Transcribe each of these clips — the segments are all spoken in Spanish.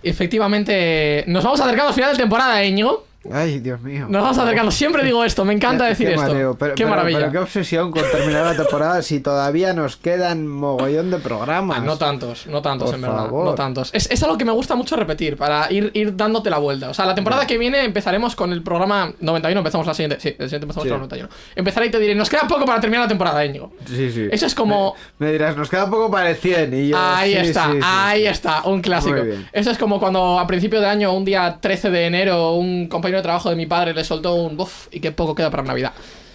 Efectivamente, nos vamos acercando al final de temporada, ¿eh, Íñigo. Ay, Dios mío. Nos vamos acercando. Siempre digo esto, me encanta eh, decir esto. qué maravilla. Pero qué obsesión con terminar la temporada si todavía nos quedan mogollón de programas. Ah, no tantos, no tantos, en verdad. No tantos. Es, es, algo que me gusta mucho repetir, para ir, ir dándote la vuelta. O sea, la temporada que viene empezaremos con el programa 91, empezamos la siguiente. Sí, el siguiente empezamos con el 91. Empezaré y te diré, nos queda poco para terminar la temporada, Íñigo. Sí, sí. Eso es como. Me, dirás, nos queda poco para el 100. Y yo, ahí está, ahí está, un clásico. Eso es como cuando a principio de año, un día 13 de enero, un compañero trabajo de mi padre le soltó un buff y qué poco queda para Navidad.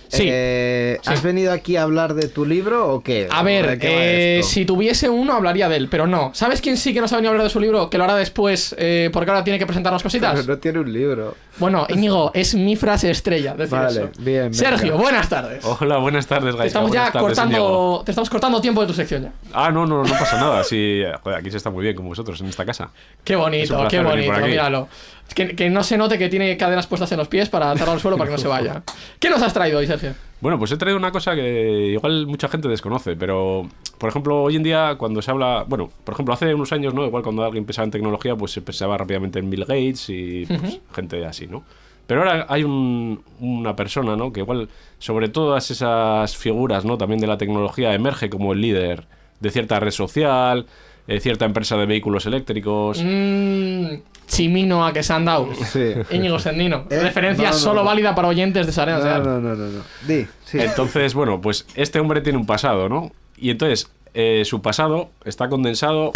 Sí, eh, ¿Has venido aquí a hablar de tu libro o qué? A ver, eh, si tuviese uno hablaría de él, pero no. ¿Sabes quién sí que nos ha venido a hablar de su libro? Que lo hará después, eh, porque ahora tiene que presentar las cositas. no tiene un libro. Bueno, Íñigo, es mi frase estrella. Decir bien. Sergio, buenas tardes. Hola, buenas tardes, Te estamos ya cortando, estamos cortando tiempo de tu sección ya. Ah, no, no, no pasa nada. Sí, aquí se está muy bien con vosotros en esta casa. Qué bonito, qué bonito, míralo. Que, no se note que tiene cadenas puestas en los pies para atarlo al suelo para que no se vaya. ¿Qué nos has traído hoy, Sergio? Bueno, pues he traído una cosa que igual mucha gente desconoce, pero por ejemplo, hoy en día cuando se habla, bueno, por ejemplo, hace unos años, ¿no? Igual cuando alguien pensaba en tecnología, pues se pensaba rápidamente en Bill Gates y pues, gente así, ¿no? Pero ahora hay una persona, ¿no? Que igual sobre todas esas figuras, ¿no? También de la tecnología emerge como el líder de cierta red social, de eh, cierta empresa de vehículos eléctricos. Mm, Chimino a que se han dado. Sí. Íñigo Sendino. Eh, Referencia solo válida para oyentes de Sarena. No, no, no, Di, sí. Entonces, bueno, pues este hombre tiene un pasado, ¿no? Y entonces, eh, su pasado está condensado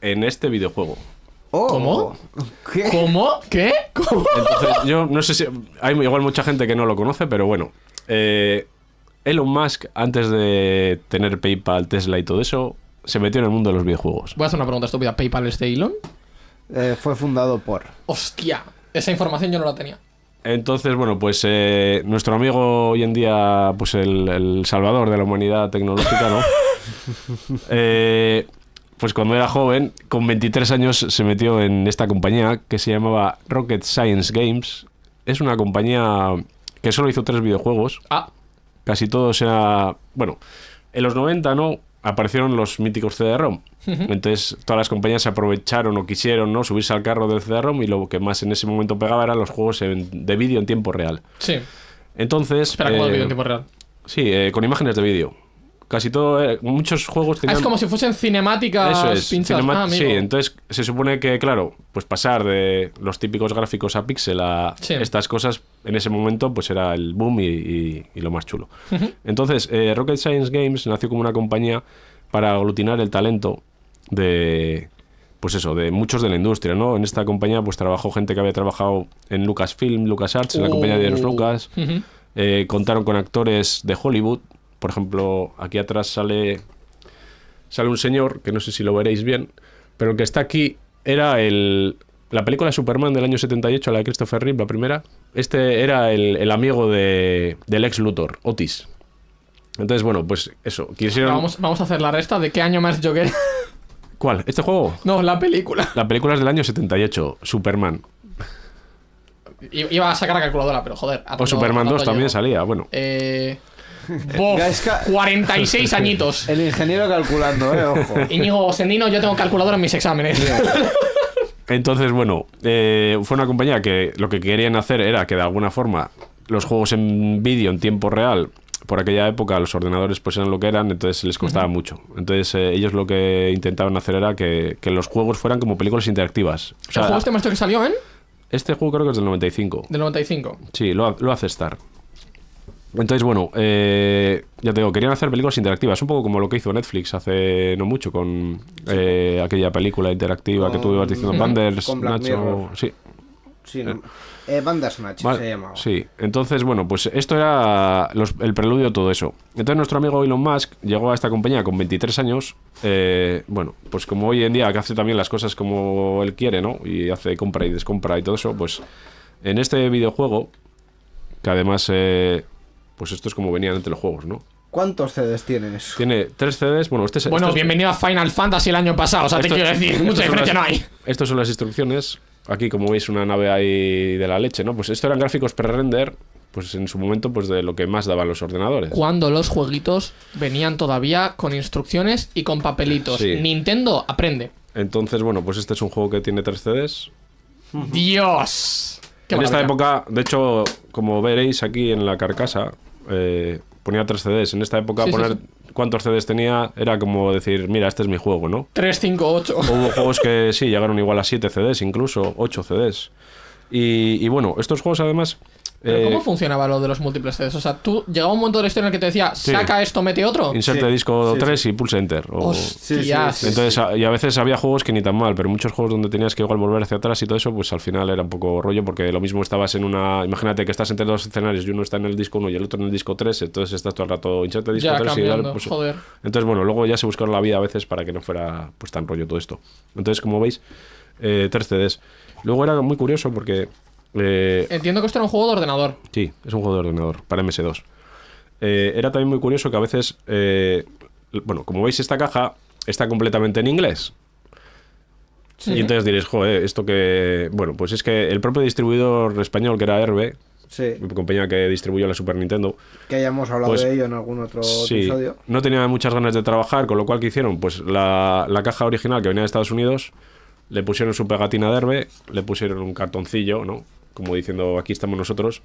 en este videojuego. Oh. ¿Cómo? ¿Qué? ¿Cómo? ¿Qué? ¿Cómo? Entonces, yo no sé si. Hay igual mucha gente que no lo conoce, pero bueno. Eh, Elon Musk, antes de tener PayPal, Tesla y todo eso, se metió en el mundo de los videojuegos. Voy a hacer una pregunta estúpida. ¿PayPal es de Elon? Eh, fue fundado por. ¡Hostia! Esa información yo no la tenía. Entonces, bueno, pues eh, nuestro amigo hoy en día, pues el, salvador de la humanidad tecnológica, ¿no? Eh, pues cuando era joven, con 23 años, se metió en esta compañía que se llamaba Rocket Science Games. Es una compañía que solo hizo tres videojuegos. Ah. Casi todos sea. Bueno, en los 90, ¿no? aparecieron los míticos CD-ROM. Entonces todas las compañías se aprovecharon o quisieron ¿no? subirse al carro del CD-ROM y lo que más en ese momento pegaba eran los juegos de vídeo en tiempo real. Sí. Entonces... Espera, con vídeo en eh, tiempo real? Sí, eh, con imágenes de vídeo. Casi todo, eh, muchos juegos ah, es como si fuesen cinemáticas Eso es, ah, sí, entonces se supone que, claro, pues pasar de los típicos gráficos a pixel a estas cosas, en ese momento, pues era el boom y, lo más chulo. Entonces, eh, Rocket Science Games nació como una compañía para aglutinar el talento de, pues eso, de muchos de la industria, ¿no? En esta compañía pues trabajó gente que había trabajado en Lucasfilm, LucasArts, en la compañía de los oh. Lucas. Eh, contaron con actores de Hollywood, por ejemplo, aquí atrás sale, sale un señor, que no sé si lo veréis bien, pero el que está aquí era el, la película Superman del año 78, la de Christopher Reeve, la primera. Este era el, amigo de, del ex Luthor, Otis. Entonces, bueno, pues eso. Vamos, vamos a hacer la resta de qué año más yo ¿Cuál? ¿Este juego? No, la película. La película es del año 78, Superman. Iba a sacar la calculadora, pero joder. O Superman 2 también salía, bueno. Eh, 46 añitos. El ingeniero calculando, eh, ojo. Íñigo Sendino, yo tengo calculadora en mis exámenes. Entonces, bueno, eh, fue una compañía que lo que querían hacer era que de alguna forma los juegos en vídeo en tiempo real, por aquella época los ordenadores pues eran lo que eran, entonces les costaba mucho. Entonces eh, ellos lo que intentaban hacer era que, los juegos fueran como películas interactivas. ¿El juego este maestro que salió, eh? este juego creo que es del 95. Del 95. Sí, lo, lo hace Star. Entonces, bueno, eh, ya te digo, querían hacer películas interactivas, un poco como lo que hizo Netflix hace no mucho con eh, aquella película interactiva que tú ibas diciendo, Banders, Nacho. Sí. Sí, no. eh, eh Bandersnatch se llamaba. Sí, entonces, bueno, pues esto era el preludio a todo eso. Entonces, nuestro amigo Elon Musk llegó a esta compañía con 23 años. bueno, pues como hoy en día que hace también las cosas como él quiere, ¿no? Y hace compra y descompra y todo eso, pues en este videojuego, que además pues esto es como venían entre los juegos, ¿no? ¿Cuántos CDs tienes? Tiene tres CDs. Bueno, este es. Bueno, bienvenido a Final Fantasy el año pasado. O sea, te quiero decir, mucha diferencia no hay. Estas son las instrucciones. Aquí, como veis, una nave ahí de la leche, ¿no? Pues esto eran gráficos pre-render, pues en su momento, pues de lo que más daban los ordenadores. Cuando los jueguitos venían todavía con instrucciones y con papelitos. Nintendo aprende. Entonces, bueno, pues este es un juego que tiene tres CDs. ¡Dios! en esta época, de hecho, como veréis aquí en la carcasa, eh, ponía tres CDs. En esta época poner cuántos CDs tenía era como decir, mira, este es mi juego, ¿no? 3, 5, 8. Hubo juegos que sí, llegaron igual a 7 CDs, incluso 8 CDs. Y, y, bueno, estos juegos además ¿Cómo eh, funcionaba lo de los múltiples CDs? O sea, tú llegaba un momento de la en el que te decía, saca esto, mete otro. Inserte disco 3 y pulse enter. O... Entonces, y a veces había juegos que ni tan mal, pero muchos juegos donde tenías que volver hacia atrás y todo eso, pues al final era un poco rollo, porque lo mismo estabas en una. Imagínate que estás entre dos escenarios y uno está en el disco 1 y el otro en el disco 3, entonces estás todo el rato inserte disco 3 y pues, Entonces, bueno, luego ya se buscaron la vida a veces para que no fuera pues tan rollo todo esto. Entonces, como veis, eh, 3 CDs. Luego era muy curioso porque eh, Entiendo que esto era un juego de ordenador. Sí, es un juego de ordenador, para MS2. Eh, era también muy curioso que a veces, eh, bueno, como veis esta caja está completamente en inglés. Y entonces diréis, joder, esto que... Bueno, pues es que el propio distribuidor español, que era Herbe, mi compañía que distribuyó la Super Nintendo... Que hayamos hablado pues de ello en algún otro episodio. No tenía muchas ganas de trabajar, con lo cual, que hicieron? Pues la, la caja original que venía de Estados Unidos, le pusieron su pegatina de Herbe, le pusieron un cartoncillo, ¿no? como diciendo aquí estamos nosotros.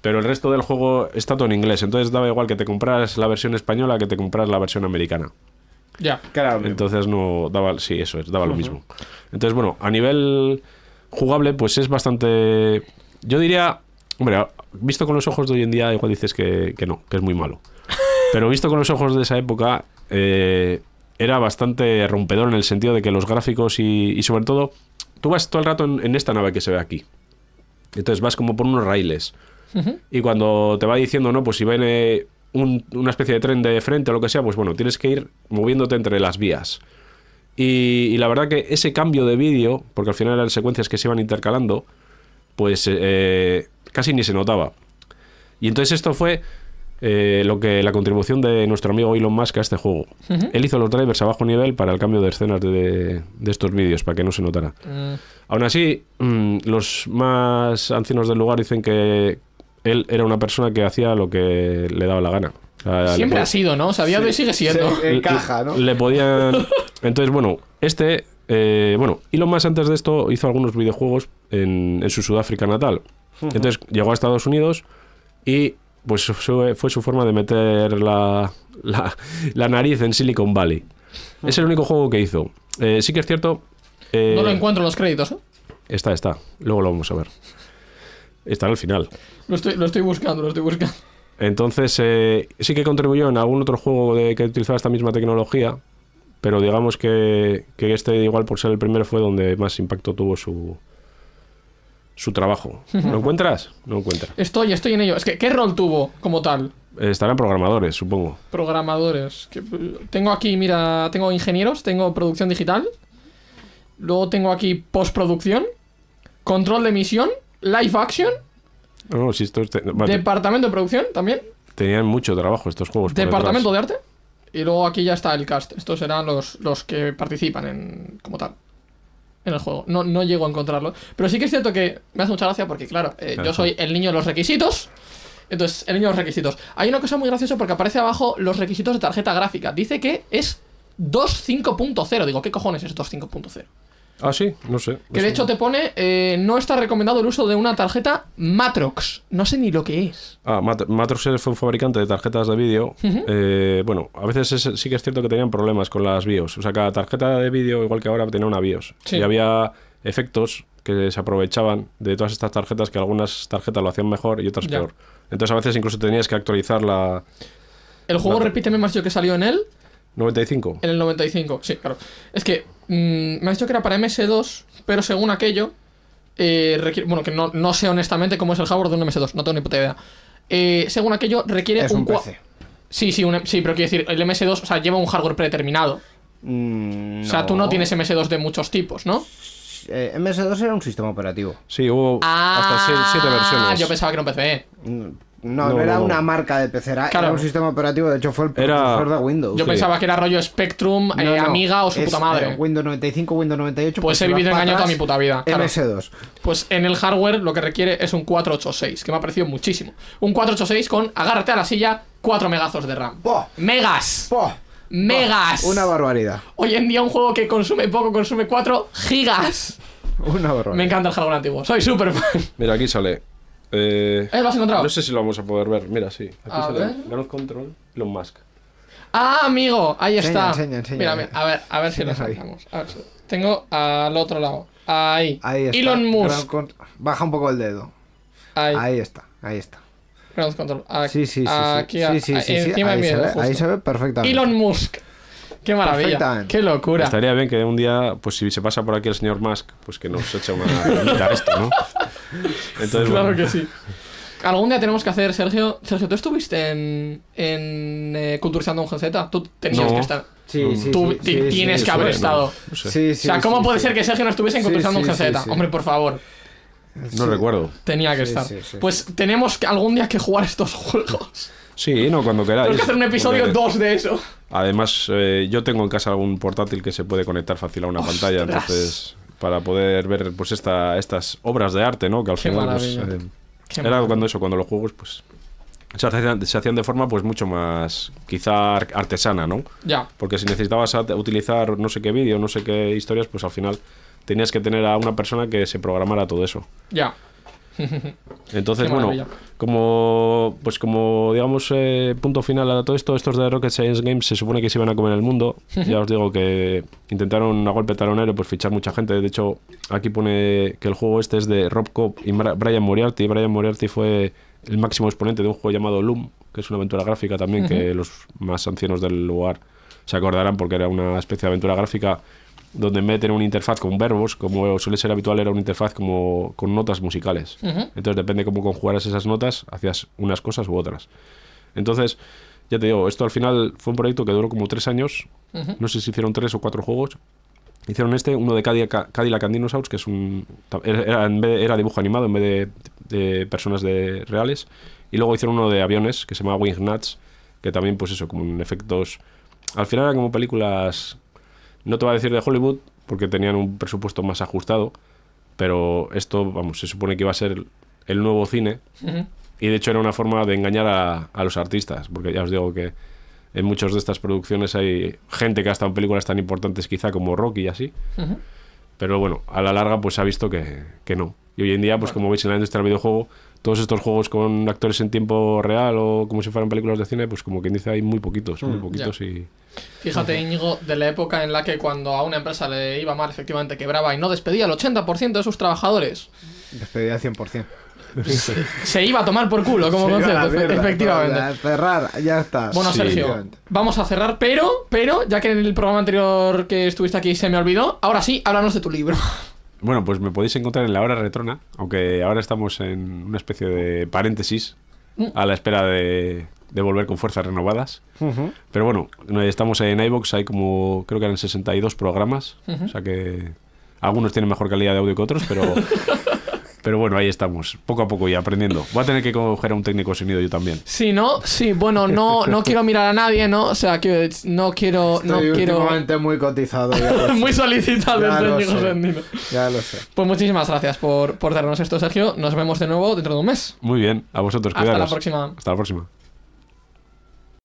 Pero el resto del juego está todo en inglés, entonces daba igual que te compraras la versión española que te compras la versión americana. Ya, claro. Entonces no daba, sí, eso es, daba lo mismo. Entonces, bueno, a nivel jugable, pues es bastante. Yo diría, hombre, visto con los ojos de hoy en día, igual dices que, no, que es muy malo. Pero visto con los ojos de esa época, eh, era bastante rompedor en el sentido de que los gráficos y, sobre todo, tú vas todo el rato en esta nave que se ve aquí. Entonces vas como por unos raíles. Y cuando te va diciendo, no, pues si viene una especie de tren de frente o lo que sea, pues bueno, tienes que ir moviéndote entre las vías. Y, la verdad que ese cambio de vídeo, porque al final eran secuencias que se iban intercalando, pues eh, casi ni se notaba. Y entonces esto fue eh, lo que la contribución de nuestro amigo Elon Musk a este juego. Él hizo los drivers a bajo nivel para el cambio de escenas de, estos vídeos, para que no se notara. Mm. Aún así, mm, los más ancianos del lugar dicen que él era una persona que hacía lo que le daba la gana. Siempre ha sido, ¿no? Sabía de sigue siendo. en ¿no? Le, Entonces, bueno, este. Eh, bueno, Elon Musk antes de esto hizo algunos videojuegos en, su Sudáfrica natal. Entonces llegó a Estados Unidos y pues eh, fue su forma de meter la, la, nariz en Silicon Valley. Es el único juego que hizo. Eh, sí que es cierto. Eh, no lo encuentro en los créditos, ¿eh? Está, está. Luego lo vamos a ver. Está en el final. Lo estoy, buscando, lo estoy buscando. Entonces, sí que contribuyó en algún otro juego de, que utilizaba esta misma tecnología, pero digamos que, que, este, igual por ser el primero, fue donde más impacto tuvo su, su trabajo. ¿Lo encuentras? No encuentras Estoy, estoy en ello. Es que, ¿qué rol tuvo como tal? Estarán programadores, supongo. Programadores. Eh, tengo aquí, mira, tengo ingenieros, tengo producción digital. Luego tengo aquí postproducción, control de emisión, live action. Departamento de producción también. Tenían mucho trabajo estos juegos. Departamento de arte. Y luego aquí ya está el cast. Estos serán los, los que participan en como tal en el juego. No, no llego a encontrarlo. Pero sí que es cierto que me hace mucha gracia porque, claro, claro. Eh, yo soy el niño de los requisitos. Entonces, el niño de los requisitos. Hay una cosa muy graciosa porque aparece abajo los requisitos de tarjeta gráfica. Dice que es 2.5.0. Digo, ¿qué cojones es 2.5.0? Ah, sí, no sé. Que de hecho te pone, eh, no está recomendado el uso de una tarjeta Matrox. No sé ni lo que es. Ah, Matrox fue un fabricante de tarjetas de vídeo. Eh, bueno, a veces sí que es cierto que tenían problemas con las BIOS. O sea, cada tarjeta de vídeo, igual que ahora, tenía una BIOS. Y había efectos que se aprovechaban de todas estas tarjetas, que algunas tarjetas lo hacían mejor y otras peor. Entonces a veces incluso tenías que actualizar la... El juego, repíteme más yo que salió en él. ¿95? En el 95, sí, claro. Es que mm, me ha dicho que era para MS2, pero según aquello, eh, bueno, que no, sé honestamente cómo es el hardware de un MS2, no tengo ni puta idea. Eh, según aquello, requiere un, PC. Sí, sí, un, sí, pero quiero decir, el MS2, o sea, lleva un hardware predeterminado. Mm, o sea, tú no tienes MS2 de muchos tipos, ¿no? Eh, MS2 era un sistema operativo. Sí, hubo ah, hasta 7 versiones. Yo pensaba que era un PC. Mm, no, no, era una marca de PC, era, un sistema operativo, de hecho fue el profesor de Windows. Yo pensaba que era rollo Spectrum, eh, Amiga o su puta madre. Eh, Windows 95, Windows 98. Pues, he vivido engañado toda mi puta vida. MS2. Pues en el hardware lo que requiere es un 486, que me ha parecido muchísimo. Un 486 con, agárrate a la silla, 4 megazos de RAM. ¡Megas! ¡Megas! Una barbaridad. Hoy en día un juego que consume poco consume 4 gigas. Una barbaridad. Me encanta el hardware antiguo, soy súper fan. Mira, aquí sale eh, eh No sé si lo vamos a poder ver. Mira, sí. Aquí sale Control, Elon Musk. ¡Ah, amigo! Ahí está. a ver, a ver si lo sacamos. Tengo al otro lado. Ahí. Ahí está. Elon Musk. Baja un poco el dedo. Ahí. ahí está, ahí está. Control. sí, sí, sí. sí, Ahí, se ve, perfectamente. Elon Musk. Qué maravilla. Qué locura. Estaría bien que un día, pues si se pasa por aquí el señor Musk, pues que nos eche una esto, ¿no? Entonces, claro que sí. Algún día tenemos que hacer, Sergio. Sergio, tú estuviste en, en eh, Culturizando un GZ. Tú tenías que estar. Sí, sí, tienes que haber estado. O sea, ¿cómo puede ser que Sergio no estuviese en Culturizando un GZ? Hombre, por favor. No recuerdo. Tenía que estar. Pues tenemos que algún día que jugar estos juegos. Sí, no, cuando queráis. Tenemos que hacer un episodio 2 de eso. Además, eh, yo tengo en casa algún portátil que se puede conectar fácil a una pantalla, entonces para poder ver pues esta, estas obras de arte, ¿no? Que al final pues, eh, era cuando eso, cuando los juegos pues se hacían, se hacían, de forma pues mucho más quizá artesana, ¿no? Ya. Porque si necesitabas utilizar no sé qué vídeo, no sé qué historias, pues al final tenías que tener a una persona que se programara todo eso. Ya. Entonces, bueno, como pues como digamos eh, punto final a todo esto, estos de Rocket Science Games se supone que se iban a comer el mundo. ya os digo que intentaron a golpe talonero pues fichar mucha gente. De hecho, aquí pone que el juego este es de Rob Cobb y Brian Moriarty. Brian Moriarty fue el máximo exponente de un juego llamado Loom, que es una aventura gráfica también, que los más ancianos del lugar se acordarán porque era una especie de aventura gráfica donde en vez de tener una interfaz con verbos, como suele ser habitual, era una interfaz como con notas musicales. Entonces depende cómo conjugaras esas notas, hacías unas cosas u otras. Entonces, ya te digo, esto al final fue un proyecto que duró como tres años. No sé si hicieron tres o cuatro juegos. Hicieron este, uno de Cadillac, la and Dinosaurs, que es un. Era, dibujo animado en vez de, personas de reales. Y luego hicieron uno de aviones que se llamaba Nuts que también, pues eso, como en efectos. Al final eran como películas no te va a decir de Hollywood, porque tenían un presupuesto más ajustado, pero esto, vamos, se supone que iba a ser el nuevo cine. Y de hecho era una forma de engañar a, los artistas, porque ya os digo que en muchas de estas producciones hay gente que ha estado en películas tan importantes quizá como Rocky y así. Pero bueno, a la larga pues ha visto que no. Y hoy en día, pues como veis en la industria del videojuego, todos estos juegos con actores en tiempo real o como si fueran películas de cine, pues como quien dice, hay muy poquitos, muy mm, poquitos y... Fíjate, Íñigo, de la época en la que cuando a una empresa le iba mal, efectivamente quebraba y no despedía el 80% de sus trabajadores. Despedía 100%. Se, iba a tomar por culo como concepto, efectivamente. cerrar, ya está. Bueno, Sergio, vamos a cerrar, pero, pero, ya que en el programa anterior que estuviste aquí se me olvidó, ahora sí, háblanos de tu libro. Bueno, pues me podéis encontrar en la hora retrona, aunque ahora estamos en una especie de paréntesis a la espera de, volver con fuerzas renovadas. Pero bueno, estamos en iBox, hay como, creo que eran 62 programas, o sea que algunos tienen mejor calidad de audio que otros, pero Pero bueno, ahí estamos, poco a poco y aprendiendo. Voy a tener que coger a un técnico sonido yo también. Sí, ¿no? Sí, bueno, no, no quiero mirar a nadie, ¿no? O sea, que no quiero... Estoy no quiero... muy cotizado. muy solicitado técnico Ya lo sé. Pues muchísimas gracias por, por darnos esto, Sergio. Nos vemos de nuevo dentro de un mes. Muy bien, a vosotros, cuidado. Hasta la próxima. Hasta la próxima.